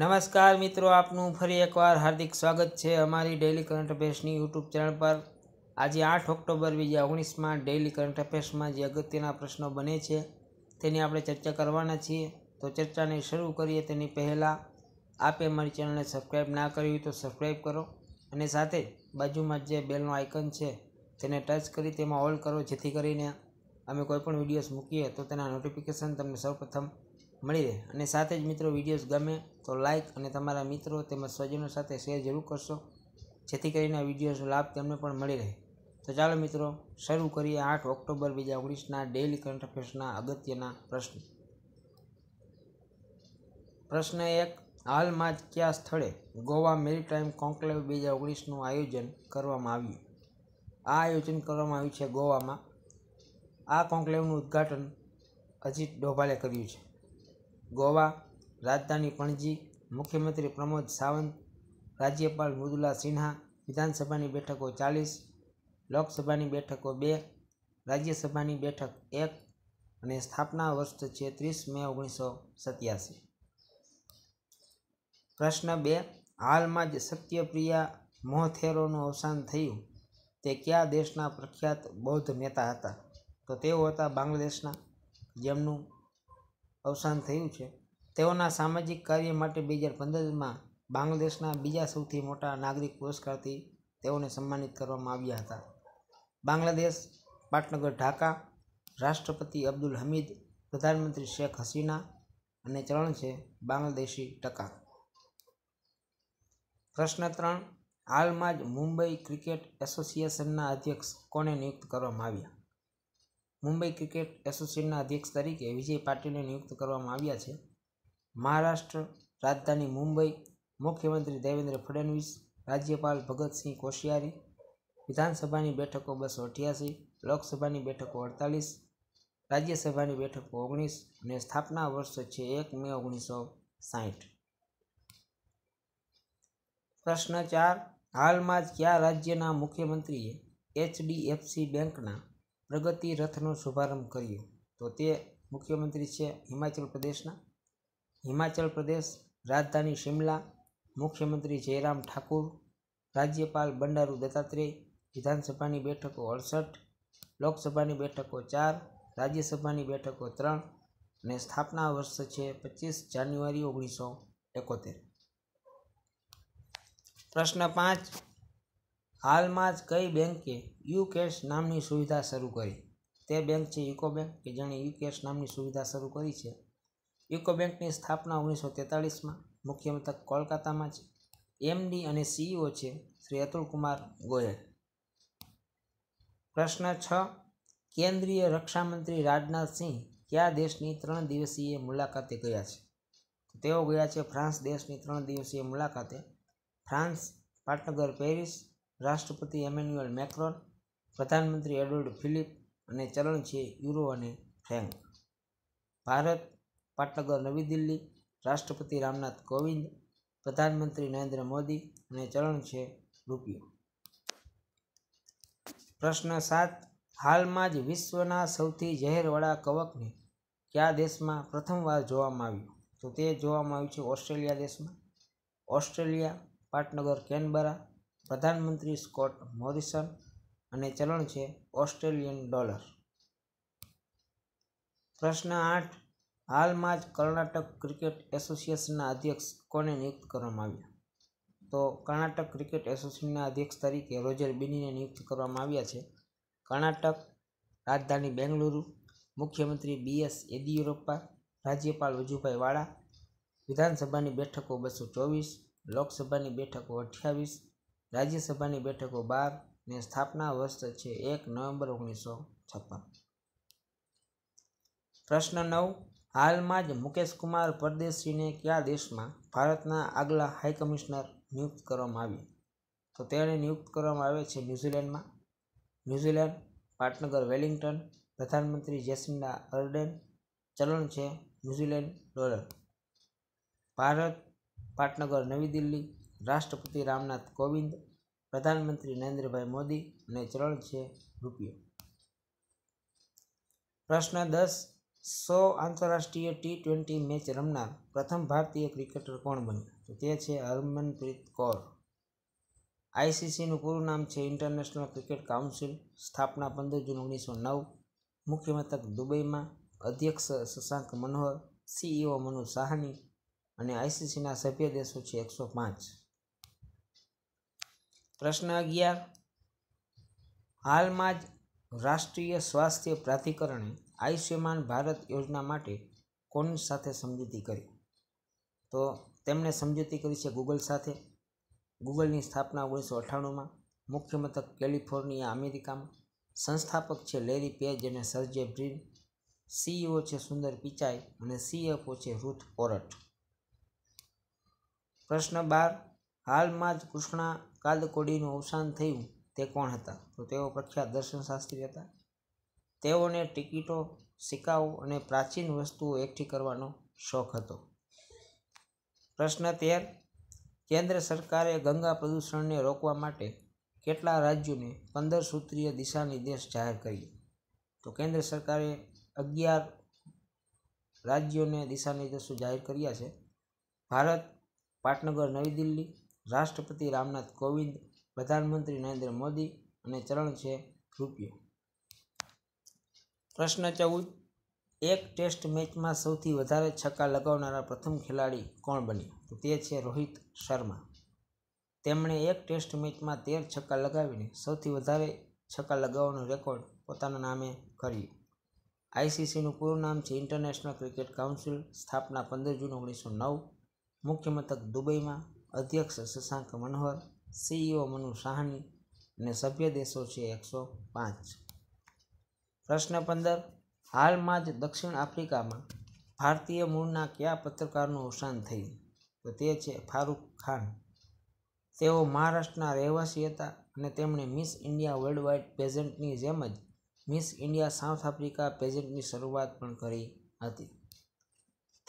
નમસ્કાર મિત્રો આપનું ફરી એકવાર હાર્દિક સ્વાગત છે અમારી ડેઇલી કરંટ અફેર્સની યુટ્યુબ ચેનલ પર આજે આઠ ઓક્ટોબર બીજા ઓગણીસમાં ડેઇલી કરંટ અફેર્સમાં જે અગત્યના પ્રશ્નો બને છે તેની આપણે ચર્ચા કરવાના છીએ તો ચર્ચાને શરૂ કરીએ તેની પહેલાં આપે અમારી ચેનલને સબસ્ક્રાઈબ ના કરી હોય તો સબસ્ક્રાઈબ કરો અને સાથે બાજુમાં જે બેલનો આઇકન છે તેને ટચ કરી તેમાં ઓલ કરો જેથી કરીને અમે કોઈપણ વિડીયોઝ મૂકીએ તો તેના નોટિફિકેશન તમને સૌપ્રથમ મળી રહે અને સાથે જ મિત્રો વિડીયોઝ ગમે તો લાઇક અને તમારા મિત્રો તેમજ સ્વજનો સાથે શેર જરૂર કરશો જેથી કરીને આ વિડીયોઝનો લાભ તેમને પણ મળી રહે તો ચાલો મિત્રો શરૂ કરીએ આઠ ઓક્ટોબર બે હજાર ઓગણીસના ડેઇલી કરંટ અફેર્સના અગત્યના પ્રશ્ન પ્રશ્ન એક હાલમાં જ કયા સ્થળે ગોવા મેરીટાઈમ કોન્ક્લેવ બે હજાર ઓગણીસનું આયોજન કરવામાં આવ્યું આ આયોજન કરવામાં આવ્યું છે ગોવામાં આ કોન્કલેવનું ઉદ્ઘાટન અજીત ડોભાલે કર્યું છે ગોવા રાજધાની પણજી મુખ્યમંત્રી પ્રમોદ સાવંત રાજ્યપાલ મૃદુલા સિન્હા વિધાનસભાની બેઠકો ચાલીસ લોકસભાની બેઠકો બે રાજ્યસભાની બેઠક એક અને સ્થાપના વર્ષ છે ત્રીસ મે ઓગણીસો સત્યાસી પ્રશ્ન બે હાલમાં જ સત્યપ્રિયા મોહથેરોનું અવસાન થયું તે કયા દેશના પ્રખ્યાત બૌદ્ધ નેતા હતા તો તેઓ હતા બાંગ્લાદેશના જેમનું અવસાન થયું છે તેઓના સામાજિક કાર્ય માટે બે હજાર પંદરમાં બાંગ્લાદેશના બીજા સૌથી મોટા નાગરિક પુરસ્કારથી તેઓને સન્માનિત કરવામાં આવ્યા હતા બાંગ્લાદેશ પાટનગર ઢાકા રાષ્ટ્રપતિ અબ્દુલ હમીદ પ્રધાનમંત્રી શેખ હસીના અને ચરણ છે બાંગ્લાદેશી ટકા પ્રશ્ન ત્રણ હાલમાં જ મુંબઈ ક્રિકેટ એસોસિએશનના અધ્યક્ષ કોને નિયુક્ત કરવામાં આવ્યા મુંબઈ ક્રિકેટ એસોસિએશનના અધ્યક્ષ તરીકે વિજય પાટીલને નિયુક્ત કરવામાં આવ્યા છે મહારાષ્ટ્ર રાજધાની મુંબઈ મુખ્યમંત્રી દેવેન્દ્ર ફડણવીસ રાજ્યપાલ ભગતસિંહ કોશિયારી વિધાનસભાની બેઠકો બસો અઠ્યાસી લોકસભાની બેઠકો અડતાલીસ રાજ્યસભાની બેઠકો ઓગણીસ અને સ્થાપના વર્ષ છે એક મે ઓગણીસો સાહીઠ પ્રશ્ન ચાર હાલમાં જ કયા રાજ્યના મુખ્યમંત્રીએ એચડીએફસી બેંકના પ્રગતિ રથનો શુભારંભ કર્યો તો તે મુખ્યમંત્રી છે હિમાચલ પ્રદેશના હિમાચલ પ્રદેશ રાજધાની શિમલા મુખ્યમંત્રી જયરામ ઠાકુર રાજ્યપાલ બંડારુ દત્તાત્રેય વિધાનસભાની બેઠકો અડસઠ લોકસભાની બેઠકો ચાર રાજ્યસભાની બેઠકો ત્રણ અને સ્થાપના વર્ષ છે પચીસ જાન્યુઆરી ઓગણીસો એકોતેર પ્રશ્ન પાંચ હાલમાં જ કઈ બેન્કે યુ કેશ નામની સુવિધા શરૂ કરી તે બેંક છે યુકો બેંક કે જેણે યુ કેશ નામની સુવિધા શરૂ કરી છે યુકો બેંકની સ્થાપના ઓગણીસો તેતાળીસમાં મુખ્ય મથક કોલકાતામાં છે એમડી અને સીઈઓ છે શ્રી અતુલકુમાર ગોયલ પ્રશ્ન છ કેન્દ્રીય રક્ષામંત્રી રાજનાથસિંહ કયા દેશની ત્રણ દિવસીય મુલાકાતે ગયા છે તેઓ ગયા છે ફ્રાન્સ દેશની ત્રણ દિવસીય મુલાકાતે ફ્રાન્સ પાટનગર પેરિસ રાષ્ટ્રપતિ એમેન્યુઅલ મેક્રોન પ્રધાનમંત્રી એડવર્ડ ફિલિપ અને ચલણ છે યુરો અને ફ્રેન્ક ભારત પાટનગર નવી દિલ્હી રાષ્ટ્રપતિ રામનાથ કોવિંદ પ્રધાનમંત્રી નરેન્દ્ર મોદી અને ચલણ છે રૂપિયો પ્રશ્ન સાત હાલમાં જ વિશ્વના સૌથી ઝેરવાળા કવકને કયા દેશમાં પ્રથમવાર જોવામાં આવ્યું તો તે જોવામાં આવ્યું છે ઓસ્ટ્રેલિયા દેશમાં ઓસ્ટ્રેલિયા પાટનગર કેનબરા પ્રધાનમંત્રી સ્કોટ મોરિસન અને ચલણ છે ઓસ્ટ્રેલિયન ડોલર પ્રશ્ન આઠ હાલમાં જ કર્ણાટક ક્રિકેટ એસોસિએશનના અધ્યક્ષ કોને નિયુક્ત કરવામાં આવ્યા તો કર્ણાટક ક્રિકેટ એસોસિએશનના અધ્યક્ષ તરીકે રોજર બિનીને નિયુક્ત કરવામાં આવ્યા છે કર્ણાટક રાજધાની બેંગલુરુ મુખ્યમંત્રી બીએસ યેદિયુરપ્પા રાજ્યપાલ વજુભાઈ વાળા વિધાનસભાની બેઠકો બસો ચોવીસ લોકસભાની બેઠકો અઠ્યાવીસ રાજ્યસભાની બેઠકો બાર ને સ્થાપના વર્ષ છે એક નવેમ્બર ઓગણીસો છપ્પન પ્રશ્ન નવ હાલમાં જ મુકેશ કુમાર પરદેશીને કયા દેશમાં ભારતના આગલા હાઈ કમિશનર નિયુક્ત કરવામાં આવી તો તેણે નિયુક્ત કરવામાં આવે છે ન્યૂઝીલેન્ડમાં ન્યૂઝીલેન્ડ પાટનગર વેલિંગ્ટન પ્રધાનમંત્રી જેસિન્ડા અર્ડેન ચલણ છે ન્યૂઝીલેન્ડ ડોલર ભારત પાટનગર નવી દિલ્હી રાષ્ટ્રપતિ રામનાથ કોવિંદ પ્રધાનમંત્રી નરેન્દ્રભાઈ મોદી અને ચરણ છે રૂપિયો પ્રશ્ન દસ સો આંતરરાષ્ટ્રીય ટી ટ્વેન્ટી મેચ રમનાર પ્રથમ ભારતીય ક્રિકેટર કોણ બન્યું તો તે છે હરમનપ્રીત કૌર આઈસીસીનું પૂરું નામ છે ઇન્ટરનેશનલ ક્રિકેટ કાઉન્સિલ સ્થાપના પંદર જૂન ઓગણીસો નવ મુખ્ય મથક દુબઈમાં અધ્યક્ષ શશાંક મનોહર સીઈઓ મનુ સાહની અને આઈસીસીના સભ્ય દેશો છે એકસો પાંચ પ્રશ્ન અગિયાર હાલમાં જ રાષ્ટ્રીય સ્વાસ્થ્ય પ્રાધિકરણે આયુષ્યમાન ભારત યોજના માટે કોની સાથે સમજૂતી કરી તો તેમણે સમજૂતી કરી છે ગૂગલ સાથે ગૂગલની સ્થાપના ઓગણીસો અઠ્ઠાણુંમાં મુખ્ય મથક કેલિફોર્નિયા અમેરિકામાં સંસ્થાપક છે લેરી પેજ અને સર્જે બ્રિન સીઈઓ છે સુંદર પિચાઈ અને સીએફઓ છે રૂથ પોરટ પ્રશ્ન બાર હાલમાં જ કૃષ્ણા કાલકોડીનું અવસાન થયું તે કોણ હતા તો તેઓ પ્રખ્યાત દર્શનશાસ્ત્રી હતા તેઓને ટિકિટો સિક્કાઓ અને પ્રાચીન વસ્તુઓ એકઠી કરવાનો શોખ હતો પ્રશ્ન તેર કેન્દ્ર સરકારે ગંગા પ્રદૂષણને રોકવા માટે કેટલા રાજ્યોને પંદર સૂત્રીય દિશાનિર્દેશ જાહેર કર્યો તો કેન્દ્ર સરકારે અગિયાર રાજ્યોને દિશાનિર્દેશો જાહેર કર્યા છે ભારત પાટનગર નવી દિલ્હી રાષ્ટ્રપતિ રામનાથ કોવિંદ પ્રધાનમંત્રી નરેન્દ્ર મોદી અને ચરણ છે રૂપિયો પ્રશ્ન ચૌદ એક ટેસ્ટ મેચમાં સૌથી વધારે છક્કા લગાવનારા પ્રથમ ખેલાડી કોણ બન્યા તો તે છે રોહિત શર્મા તેમણે એક ટેસ્ટ મેચમાં તેર છક્કા લગાવીને સૌથી વધારે છક્કા લગાવવાનો રેકોર્ડ પોતાના નામે કર્યો આઈસીસીનું પૂરું નામ છે ઇન્ટરનેશનલ ક્રિકેટ કાઉન્સિલ સ્થાપના પંદર જૂન ઓગણીસો નવ મુખ્ય મથક દુબઈમાં અધ્યક્ષ શશાંક મનોહર સીઈઓ e મનુ સાહની અને સભ્ય દેશો છે એકસો પાંચ પ્રશ્ન પંદર હાલમાં જ દક્ષિણ આફ્રિકામાં ભારતીય મૂળના કયા પત્રકારનું અવસાન થયું તો તે છે ફારૂક ખાન તેઓ મહારાષ્ટ્રના રહેવાસી હતા અને તેમણે મિસ ઇન્ડિયા વર્લ્ડ વાઇડ પેઝન્ટની જેમ જ મિસ ઇન્ડિયા સાઉથ આફ્રિકા પેઝન્ટની શરૂઆત પણ કરી હતી